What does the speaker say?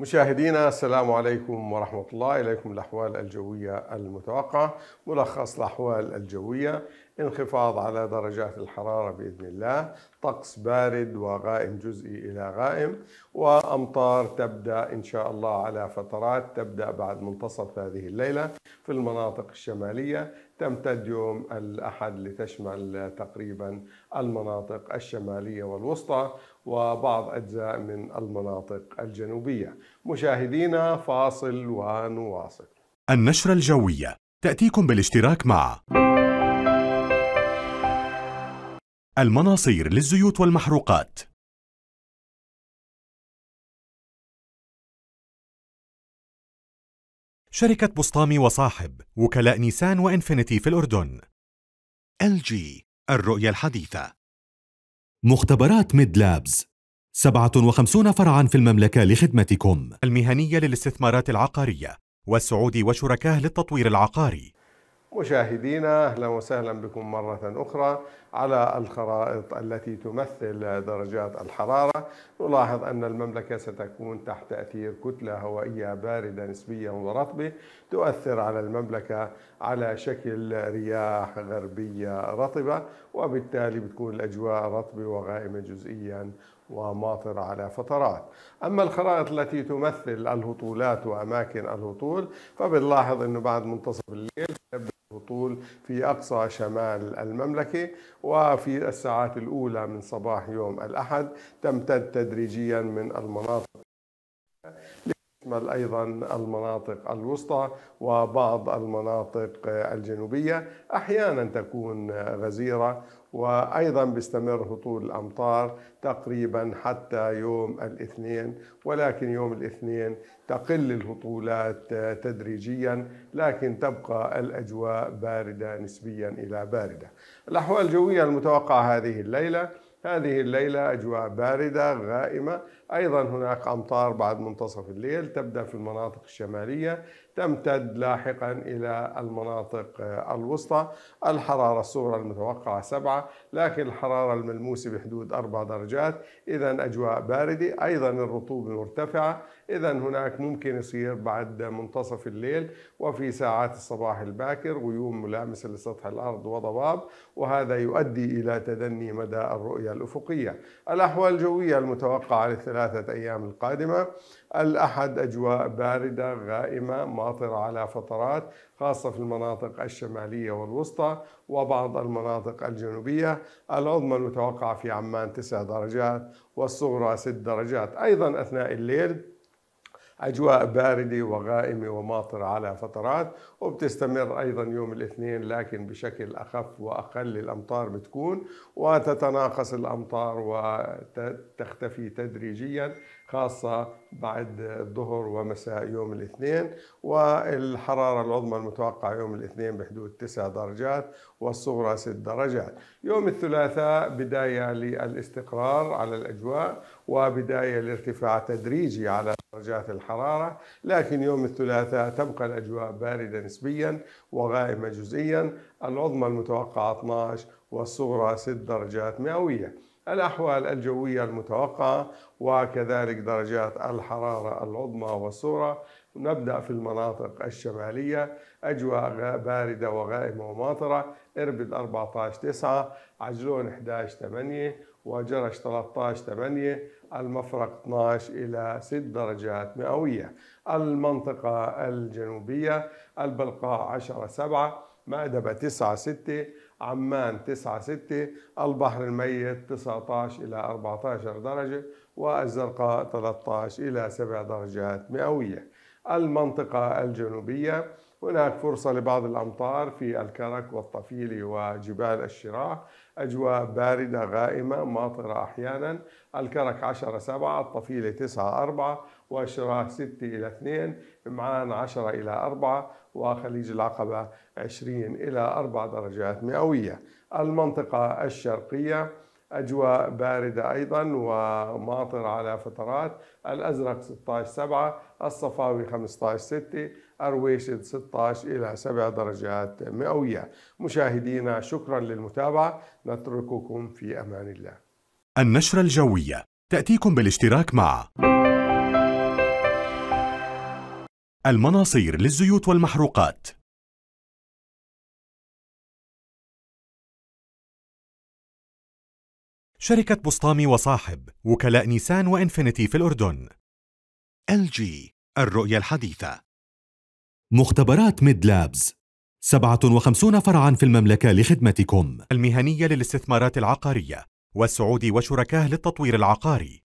مشاهدينا السلام عليكم ورحمة الله إليكم الأحوال الجوية المتوقعة ملخص الأحوال الجوية انخفاض على درجات الحرارة بإذن الله طقس بارد وغائم جزئي إلى غائم وأمطار تبدأ إن شاء الله على فترات تبدأ بعد منتصف هذه الليلة في المناطق الشمالية تمتد يوم الأحد لتشمل تقريبا المناطق الشمالية والوسطى وبعض أجزاء من المناطق الجنوبية مشاهدينا فاصل ونواصل النشرة الجوية تأتيكم بالاشتراك مع المناصير للزيوت والمحروقات شركة بسطامي وصاحب وكلاء نيسان وإنفينيتي في الأردن ال جي الرؤية الحديثة مختبرات ميد لابز 57 فرعا في المملكة لخدمتكم المهنية للاستثمارات العقارية والسعودي وشركاه للتطوير العقاري مشاهدينا اهلا وسهلا بكم مره اخرى على الخرائط التي تمثل درجات الحراره نلاحظ ان المملكه ستكون تحت تاثير كتله هوائيه بارده نسبيا ورطبه تؤثر على المملكه على شكل رياح غربيه رطبه وبالتالي بتكون الاجواء رطبه وغائمه جزئيا وماطر على فترات أما الخرائط التي تمثل الهطولات وأماكن الهطول فبنلاحظ أنه بعد منتصف الليل الطول في أقصى شمال المملكة وفي الساعات الأولى من صباح يوم الأحد تمتد تدريجيا من المناطق تشمل ايضا المناطق الوسطى وبعض المناطق الجنوبيه احيانا تكون غزيره وايضا بيستمر هطول الامطار تقريبا حتى يوم الاثنين ولكن يوم الاثنين تقل الهطولات تدريجيا لكن تبقى الاجواء بارده نسبيا الى بارده. الاحوال الجويه المتوقعه هذه الليله هذه الليلة أجواء باردة غائمة أيضا هناك أمطار بعد منتصف الليل تبدأ في المناطق الشمالية تمتد لاحقا إلى المناطق آه، الوسطى الحرارة الصغرى المتوقعة سبعة، لكن الحرارة الملموسة بحدود أربع درجات إذا أجواء باردة أيضا الرطوبة مرتفعة إذا هناك ممكن يصير بعد منتصف الليل وفي ساعات الصباح الباكر غيوم ملامسة لسطح الأرض وضباب وهذا يؤدي إلى تدني مدى الرؤية الأفقية الأحوال الجوية المتوقعة للثلاثة أيام القادمة الأحد أجواء باردة غائمة متعاطرة على فترات خاصة في المناطق الشمالية والوسطى وبعض المناطق الجنوبية العظمى المتوقعة في عمان 9 درجات والصغرى 6 درجات أيضا أثناء الليل أجواء باردة وغائمة وماطرة على فترات وبتستمر أيضا يوم الاثنين لكن بشكل أخف وأقل الأمطار بتكون وتتناقص الأمطار وتختفي تدريجيا خاصة بعد الظهر ومساء يوم الاثنين والحرارة العظمى المتوقعة يوم الاثنين بحدود 9 درجات والصغرى 6 درجات يوم الثلاثاء بداية للاستقرار على الأجواء وبداية لارتفاع تدريجي على درجات الحرارة لكن يوم الثلاثاء تبقى الأجواء باردة نسبيا وغائمة جزئيا العظمى المتوقعة 12 والصغرى 6 درجات مئوية الأحوال الجوية المتوقعة وكذلك درجات الحرارة العظمى والصغرى نبدأ في المناطق الشمالية أجواء باردة وغائمة وماطرة إربد 14 9 عجلون 11 8 وجرش 13 8 المفرق 12 إلى 6 درجات مئوية المنطقة الجنوبية البلقاء 10 7 مأدبة 9 6 عمان 9 6 البحر الميت 19 إلى 14 درجة والزرقاء 13 إلى 7 درجات مئوية المنطقة الجنوبية هناك فرصة لبعض الأمطار في الكرك والطفيلي وجبال الشراع أجواء باردة غائمة ماطرة أحيانا الكرك 10 7 الطفيلي 9 4 والشراع 6 إلى 2 معان 10 إلى 4 وخليج العقبة 20 إلى 4 درجات مئوية المنطقة الشرقية أجواء باردة أيضا وماطر على فترات الأزرق 16 7 الصفاوي 15 6 أرويشد 16 إلى 7 درجات مئوية مشاهدينا شكرا للمتابعة نترككم في أمان الله النشرة الجوية تأتيكم بالاشتراك مع المناصير للزيوت والمحروقات شركة بسطامي وصاحب وكلاء نيسان وإنفينيتي في الأردن LG الرؤية الحديثة مختبرات ميد لابز 57 فرعا في المملكة لخدمتكم المهنية للاستثمارات العقارية والسعودي وشركاه للتطوير العقاري